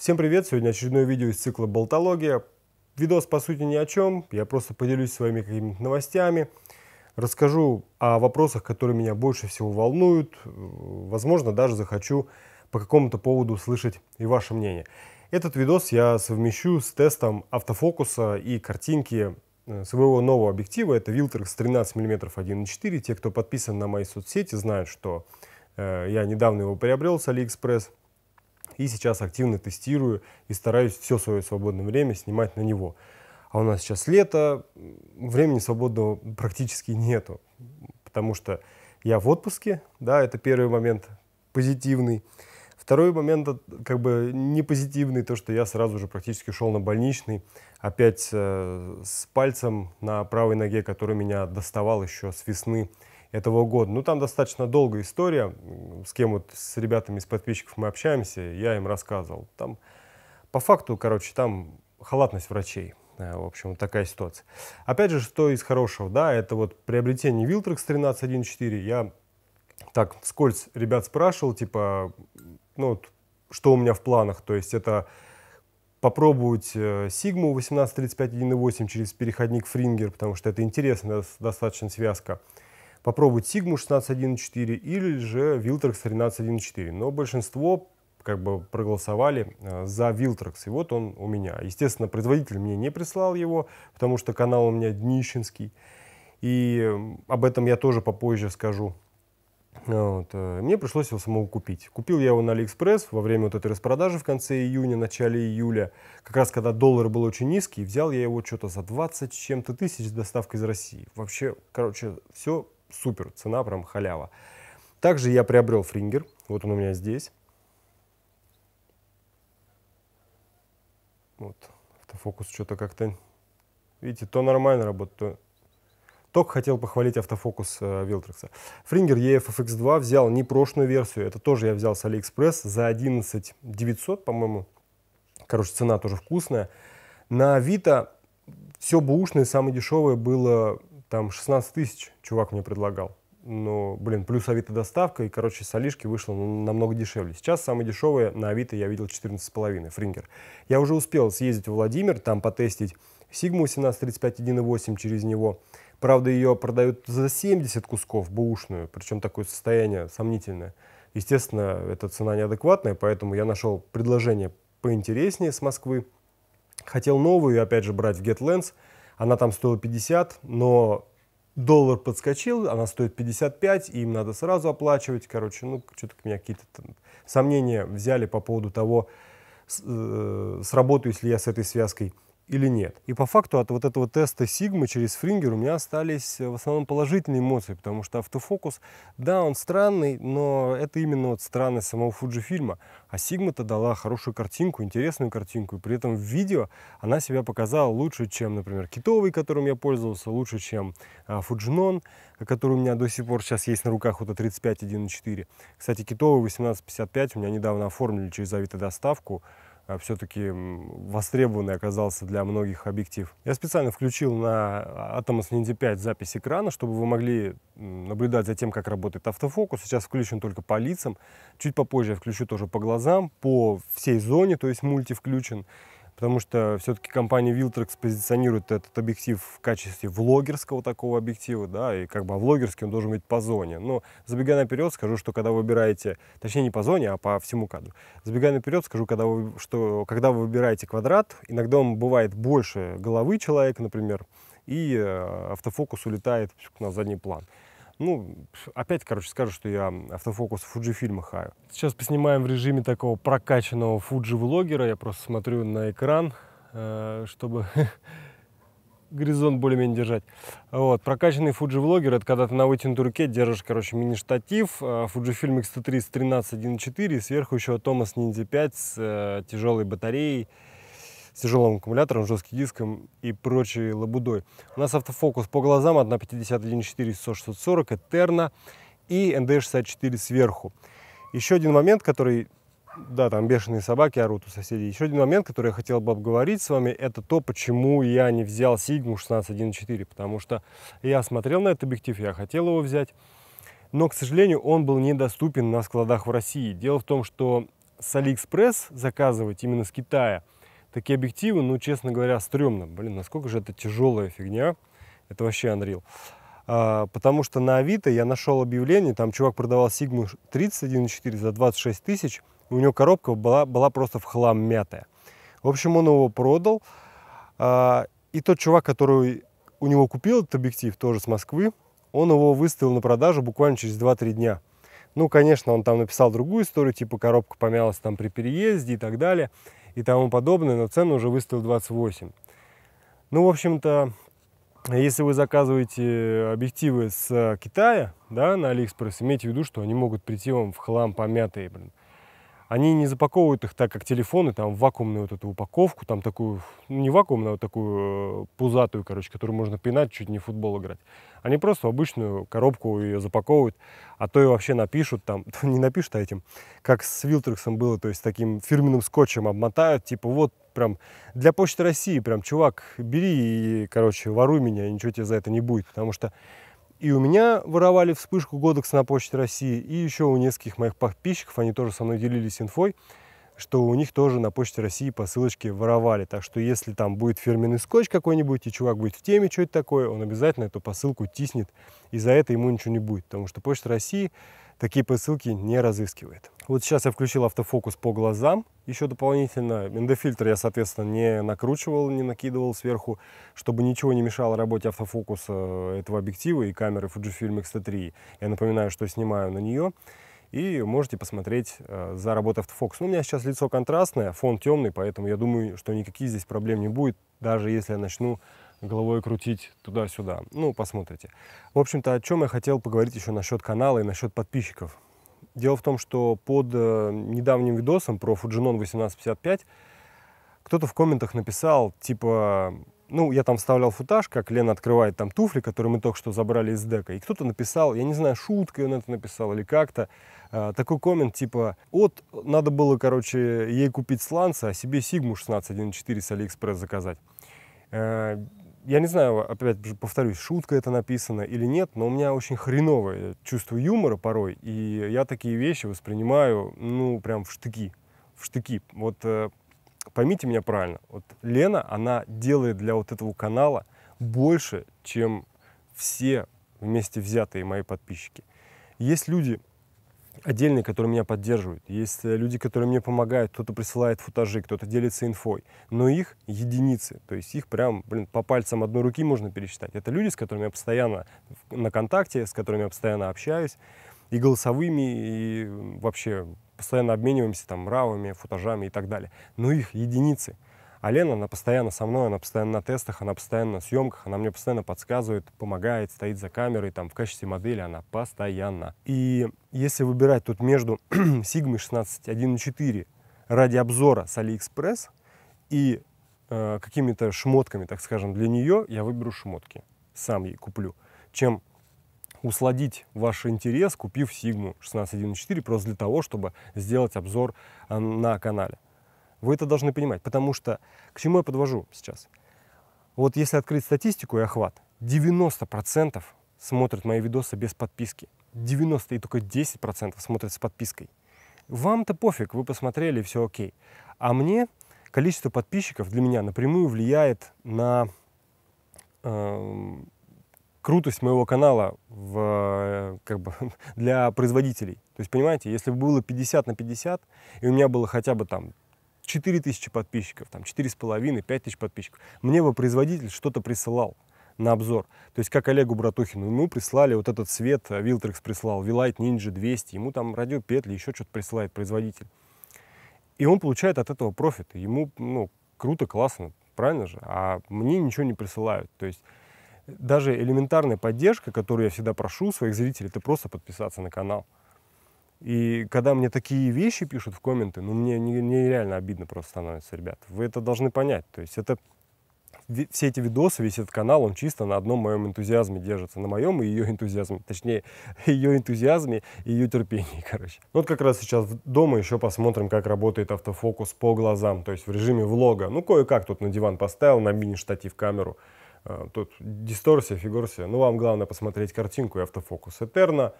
Всем привет! Сегодня очередное видео из цикла «Болтология». Видос по сути ни о чем, я просто поделюсь своими какими-то новостями, расскажу о вопросах, которые меня больше всего волнуют, возможно, даже захочу по какому-то поводу услышать и ваше мнение. Этот видос я совмещу с тестом автофокуса и картинки э, своего нового объектива. Это Viltrix 13 мм 1.4. Те, кто подписан на мои соцсети, знают, что э, я недавно его приобрел с AliExpress и сейчас активно тестирую и стараюсь все свое свободное время снимать на него. А у нас сейчас лето, времени свободного практически нету, потому что я в отпуске, да, это первый момент позитивный. Второй момент, как бы не позитивный, то, что я сразу же практически шел на больничный, опять э, с пальцем на правой ноге, который меня доставал еще с весны этого года. Ну, там достаточно долгая история, с кем вот с ребятами из подписчиков мы общаемся, я им рассказывал. Там, по факту, короче, там халатность врачей. Э, в общем, такая ситуация. Опять же, что из хорошего, да, это вот приобретение Viltrex 13.1.4. Я так скользь ребят спрашивал, типа, ну, вот, что у меня в планах. То есть это попробовать Sigma э, 183518 через переходник Фрингер, потому что это интересная достаточно связка попробовать Sigma 16.1.4 или же Viltrax 13.1.4. Но большинство как бы проголосовали э, за Viltrax, и вот он у меня. Естественно, производитель мне не прислал его, потому что канал у меня днищенский, и э, об этом я тоже попозже скажу. Э, вот. Мне пришлось его самому купить. Купил я его на Алиэкспресс во время вот этой распродажи в конце июня, начале июля, как раз когда доллар был очень низкий, взял я его что-то за 20 чем-то тысяч с доставкой из России. Вообще, короче, все супер, цена прям халява. Также я приобрел фрингер, вот он у меня здесь. Вот, автофокус что-то как-то, видите, то нормально работает, то... Только хотел похвалить автофокус э, Вилтрекса. Фрингер EFFX2 взял не прошлую версию, это тоже я взял с AliExpress за 11 900, по-моему. Короче, цена тоже вкусная. На Авито все бушное, самое дешевое было там 16 тысяч чувак мне предлагал. но блин, плюс Авито доставка, и, короче, с Алишки вышло намного дешевле. Сейчас самые дешевые на Авито я видел 14,5, фрингер. Я уже успел съездить в Владимир, там потестить Sigma 1735 1.8 через него. Правда, ее продают за 70 кусков, бэушную, причем такое состояние сомнительное. Естественно, эта цена неадекватная, поэтому я нашел предложение поинтереснее с Москвы. Хотел новую, опять же, брать в GetLens – она там стоила 50, но доллар подскочил, она стоит 55, и им надо сразу оплачивать. Короче, ну, что-то у меня какие-то сомнения взяли по поводу того, сработаюсь э, ли я с этой связкой или нет. И по факту от вот этого теста Sigma через фрингер у меня остались э, в основном положительные эмоции, потому что автофокус, да, он странный, но это именно вот странность самого Фуджифильма. А Sigma-то дала хорошую картинку, интересную картинку, и при этом в видео она себя показала лучше, чем, например, китовый, которым я пользовался, лучше, чем а, Фуджинон, который у меня до сих пор сейчас есть на руках, вот 35 1.4. Кстати, китовый 1855 у меня недавно оформили через авито доставку, а, все-таки востребованный оказался для многих объектив. Я специально включил на а, Atomos Ninja 5 запись экрана, чтобы вы могли наблюдать за тем, как работает автофокус. Сейчас включен только по лицам. Чуть попозже я включу тоже по глазам, по всей зоне, то есть мульти включен потому что все-таки компания Viltrex позиционирует этот объектив в качестве влогерского такого объектива, да, и как бы а влогерский он должен быть по зоне. Но забегая наперед, скажу, что когда вы выбираете, точнее не по зоне, а по всему кадру, забегая наперед, скажу, когда вы, что, когда вы выбираете квадрат, иногда он бывает больше головы человека, например, и э, автофокус улетает на задний план. Ну, опять, короче, скажу, что я автофокус Fujifilm хаю. Сейчас поснимаем в режиме такого прокачанного фуджи-влогера. Я просто смотрю на экран, э, чтобы горизонт более-менее держать. Вот, прокачанный фуджи-влогер, это когда ты на вытянутой руке держишь, короче, мини-штатив, а Fujifilm X-T3 с 13.1.4 и сверху еще Thomas Ninja 5 с э, тяжелой батареей тяжелым аккумулятором, жестким диском и прочей лабудой. У нас автофокус по глазам 1.50 1.4 ISO 640, Этерна и ND64 сверху. Еще один момент, который да, там бешеные собаки орут у соседей. Еще один момент, который я хотел бы обговорить с вами, это то, почему я не взял Sigma 16.1.4, потому что я смотрел на этот объектив, я хотел его взять, но, к сожалению, он был недоступен на складах в России. Дело в том, что с Алиэкспресс заказывать именно с Китая – такие объективы, ну, честно говоря, стрёмно. Блин, насколько же это тяжелая фигня. Это вообще Unreal. А, потому что на Авито я нашел объявление, там чувак продавал Sigma 31.4 за 26 тысяч, у него коробка была, была просто в хлам мятая. В общем, он его продал. А, и тот чувак, который у него купил этот объектив, тоже с Москвы, он его выставил на продажу буквально через 2-3 дня. Ну, конечно, он там написал другую историю, типа коробка помялась там при переезде и так далее, и тому подобное, но цену уже выставил 28. Ну, в общем-то, если вы заказываете объективы с Китая, да, на Алиэкспресс, имейте в виду, что они могут прийти вам в хлам помятые, блин они не запаковывают их так, как телефоны, там, в вакуумную вот эту упаковку, там такую, ну, не вакуумную, а вот такую э, пузатую, короче, которую можно пинать, чуть не в футбол играть. Они просто в обычную коробку ее запаковывают, а то и вообще напишут там, не напишут, а этим, как с Вилтрексом было, то есть таким фирменным скотчем обмотают, типа вот прям для Почты России, прям, чувак, бери и, короче, воруй меня, ничего тебе за это не будет, потому что и у меня воровали вспышку Годекс на Почте России, и еще у нескольких моих подписчиков, они тоже со мной делились инфой, что у них тоже на Почте России посылочки воровали. Так что если там будет фирменный скотч какой-нибудь, и чувак будет в теме, что это такое, он обязательно эту посылку тиснет, и за это ему ничего не будет, потому что Почта России такие посылки не разыскивает. Вот сейчас я включил автофокус по глазам, еще дополнительно. Эндофильтр я, соответственно, не накручивал, не накидывал сверху, чтобы ничего не мешало работе автофокуса э, этого объектива и камеры Fujifilm X-T3. Я напоминаю, что снимаю на нее. И можете посмотреть э, за работу автофокуса. Ну, у меня сейчас лицо контрастное, фон темный, поэтому я думаю, что никаких здесь проблем не будет, даже если я начну головой крутить туда-сюда. Ну, посмотрите. В общем-то, о чем я хотел поговорить еще насчет канала и насчет подписчиков. Дело в том, что под э, недавним видосом про Fujinon 1855 кто-то в комментах написал, типа, ну, я там вставлял футаж, как Лена открывает там туфли, которые мы только что забрали из дека, и кто-то написал, я не знаю, шуткой он это написал или как-то, э, такой коммент типа, от, надо было, короче, ей купить сланца, а себе Сигму 1614 с Алиэкспресс заказать. Э, я не знаю, опять же повторюсь, шутка это написано или нет, но у меня очень хреновое чувство юмора порой, и я такие вещи воспринимаю, ну, прям в штыки, в штыки. Вот э, поймите меня правильно, вот Лена, она делает для вот этого канала больше, чем все вместе взятые мои подписчики. Есть люди, отдельные, которые меня поддерживают. Есть э, люди, которые мне помогают, кто-то присылает футажи, кто-то делится инфой. Но их единицы, то есть их прям, блин, по пальцам одной руки можно пересчитать. Это люди, с которыми я постоянно на контакте, с которыми я постоянно общаюсь, и голосовыми, и вообще постоянно обмениваемся там равами, футажами и так далее. Но их единицы – а Лена, она постоянно со мной, она постоянно на тестах, она постоянно на съемках, она мне постоянно подсказывает, помогает, стоит за камерой, там, в качестве модели она постоянно. И если выбирать тут между Sigma 16 1.4 ради обзора с AliExpress и э, какими-то шмотками, так скажем, для нее, я выберу шмотки, сам ей куплю, чем усладить ваш интерес, купив Sigma 16.1.4 просто для того, чтобы сделать обзор э, на канале. Вы это должны понимать, потому что к чему я подвожу сейчас? Вот если открыть статистику и охват, 90% смотрят мои видосы без подписки. 90 и только 10% смотрят с подпиской. Вам-то пофиг, вы посмотрели, все окей. А мне количество подписчиков для меня напрямую влияет на э, крутость моего канала в, э, как бы, для производителей. То есть, понимаете, если бы было 50 на 50, и у меня было хотя бы там 4000 подписчиков, там 4,5, тысяч подписчиков, мне бы производитель что-то присылал на обзор. То есть как Олегу Братухину, ему прислали вот этот свет, э, Вилтрекс прислал, Вилайт Ninja 200, ему там радиопетли, еще что-то присылает производитель. И он получает от этого профит. Ему, ну, круто, классно, правильно же? А мне ничего не присылают. То есть э, даже элементарная поддержка, которую я всегда прошу своих зрителей, это просто подписаться на канал. И когда мне такие вещи пишут в комменты, ну, мне нереально обидно просто становится, ребят. Вы это должны понять. То есть это все эти видосы, весь этот канал, он чисто на одном моем энтузиазме держится, на моем и ее энтузиазме, точнее, ее энтузиазме и ее терпении, короче. Ну, вот как раз сейчас дома еще посмотрим, как работает автофокус по глазам, то есть в режиме влога. Ну, кое-как тут на диван поставил, на мини-штатив камеру. Э, тут дисторсия, фигурсия. Ну, вам главное посмотреть картинку и автофокус. Этерна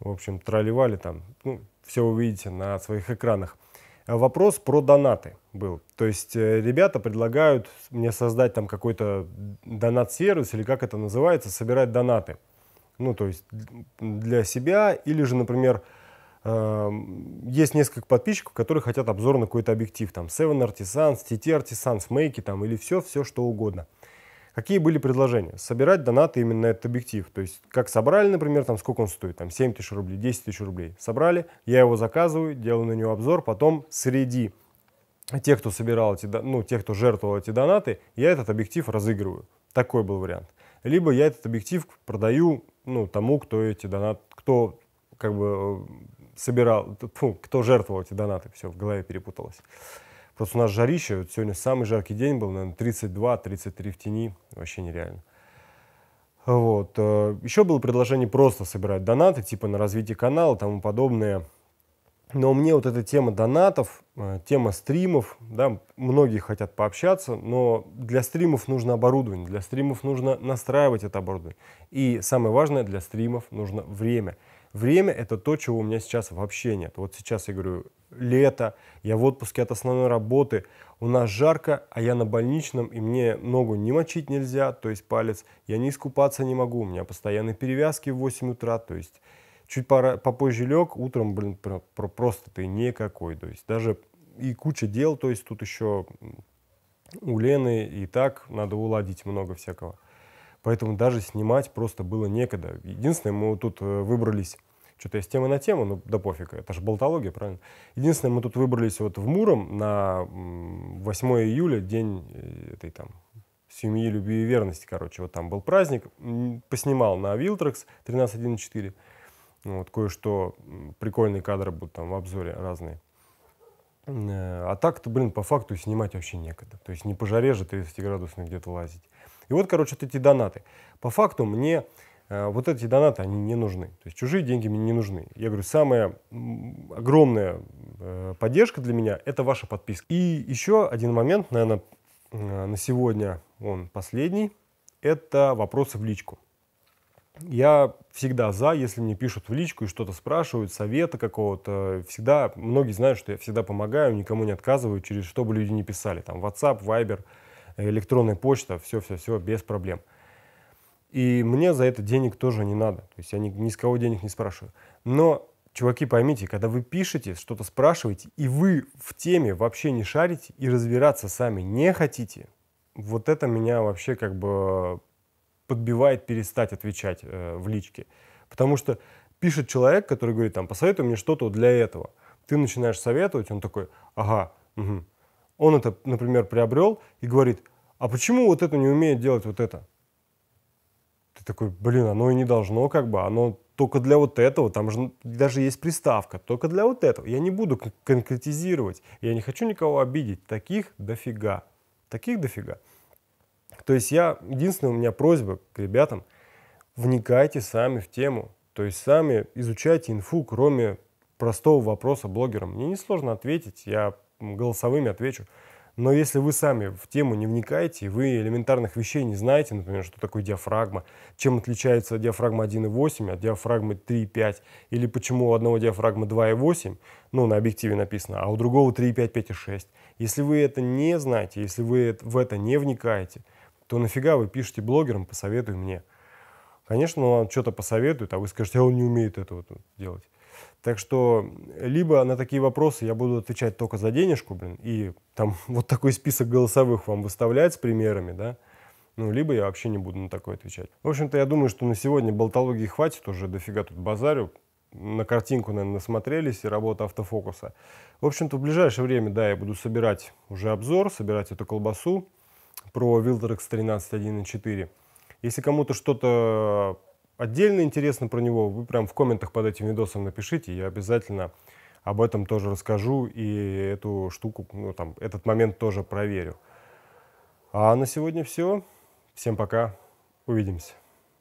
в общем, тролливали там. Ну, все увидите на своих экранах. А вопрос про донаты был. То есть э, ребята предлагают мне создать там какой-то донат-сервис или как это называется, собирать донаты. Ну, то есть для себя или же, например, эм, есть несколько подписчиков, которые хотят обзор на какой-то объектив, там Seven Artisans, TT Artisans, Makey там, или все, все что угодно – Какие были предложения? Собирать донаты именно этот объектив. То есть, как собрали, например, там сколько он стоит, там 7 тысяч рублей, 10 тысяч рублей. Собрали, я его заказываю, делаю на него обзор, потом среди тех, кто собирал эти, ну, тех, кто жертвовал эти донаты, я этот объектив разыгрываю. Такой был вариант. Либо я этот объектив продаю, ну, тому, кто эти донаты, кто как бы э, собирал, фу, кто жертвовал эти донаты, все в голове перепуталось. Просто у нас жарище, вот сегодня самый жаркий день был, наверное, 32-33 в тени, вообще нереально. Вот. Э, Еще было предложение просто собирать донаты, типа на развитие канала и тому подобное. Но мне вот эта тема донатов, э, тема стримов, да, многие хотят пообщаться, но для стримов нужно оборудование, для стримов нужно настраивать это оборудование. И самое важное, для стримов нужно время – Время — это то, чего у меня сейчас вообще нет. Вот сейчас я говорю, лето, я в отпуске от основной работы, у нас жарко, а я на больничном, и мне ногу не мочить нельзя, то есть палец, я не искупаться не могу, у меня постоянные перевязки в 8 утра, то есть чуть пора, попозже лег, утром, блин, про, про, просто ты никакой, то есть даже и куча дел, то есть тут еще у Лены и так надо уладить много всякого. Поэтому даже снимать просто было некогда. Единственное, мы вот тут э, выбрались, что-то я с темы на тему, но ну, да пофиг, это же болтология, правильно? Единственное, мы тут выбрались вот в Муром на 8 июля, день э, этой там семьи, любви и верности, короче, вот там был праздник, поснимал на Вилтрекс 13.1.4, ну, вот кое-что, прикольные кадры будут там в обзоре разные. Э, а так-то, блин, по факту снимать вообще некогда. То есть не по же 30-градусной где-то лазить. И вот, короче, вот эти донаты. По факту мне э, вот эти донаты, они не нужны. То есть чужие деньги мне не нужны. Я говорю, самая огромная э, поддержка для меня – это ваша подписка. И еще один момент, наверное, э, на сегодня он последний, это вопросы в личку. Я всегда за, если мне пишут в личку и что-то спрашивают, совета какого-то. Всегда, многие знают, что я всегда помогаю, никому не отказываю, через что бы люди не писали. Там WhatsApp, Viber – электронная почта, все-все-все без проблем. И мне за это денег тоже не надо. То есть я ни, ни с кого денег не спрашиваю. Но, чуваки, поймите, когда вы пишете, что-то спрашиваете, и вы в теме вообще не шарите и разбираться сами не хотите, вот это меня вообще как бы подбивает перестать отвечать э, в личке. Потому что пишет человек, который говорит, там, посоветуй мне что-то для этого. Ты начинаешь советовать, он такой, ага, угу. Он это, например, приобрел и говорит, а почему вот это не умеет делать вот это? Ты такой, блин, оно и не должно как бы, оно только для вот этого, там же даже есть приставка, только для вот этого. Я не буду конкретизировать, я не хочу никого обидеть, таких дофига, таких дофига. То есть я, единственная у меня просьба к ребятам, вникайте сами в тему, то есть сами изучайте инфу, кроме простого вопроса блогерам. Мне несложно ответить, я голосовыми отвечу. Но если вы сами в тему не вникаете, вы элементарных вещей не знаете, например, что такое диафрагма, чем отличается диафрагма 1.8 от диафрагмы 3.5, или почему у одного диафрагма 2.8, ну, на объективе написано, а у другого 3.5, 5.6. Если вы это не знаете, если вы в это не вникаете, то нафига вы пишете блогерам «посоветуй мне». Конечно, ну, он вам что-то посоветует, а вы скажете, а он не умеет этого делать. Так что либо на такие вопросы я буду отвечать только за денежку, блин, и там вот такой список голосовых вам выставлять с примерами, да, ну, либо я вообще не буду на такое отвечать. В общем-то, я думаю, что на сегодня болтологии хватит уже, дофига тут базарю. На картинку, наверное, насмотрелись и работа автофокуса. В общем-то, в ближайшее время, да, я буду собирать уже обзор, собирать эту колбасу про Wilder X13 1.4. Если кому-то что-то Отдельно интересно про него, вы прям в комментах под этим видосом напишите, я обязательно об этом тоже расскажу и эту штуку, ну, там, этот момент тоже проверю. А на сегодня все. Всем пока. Увидимся.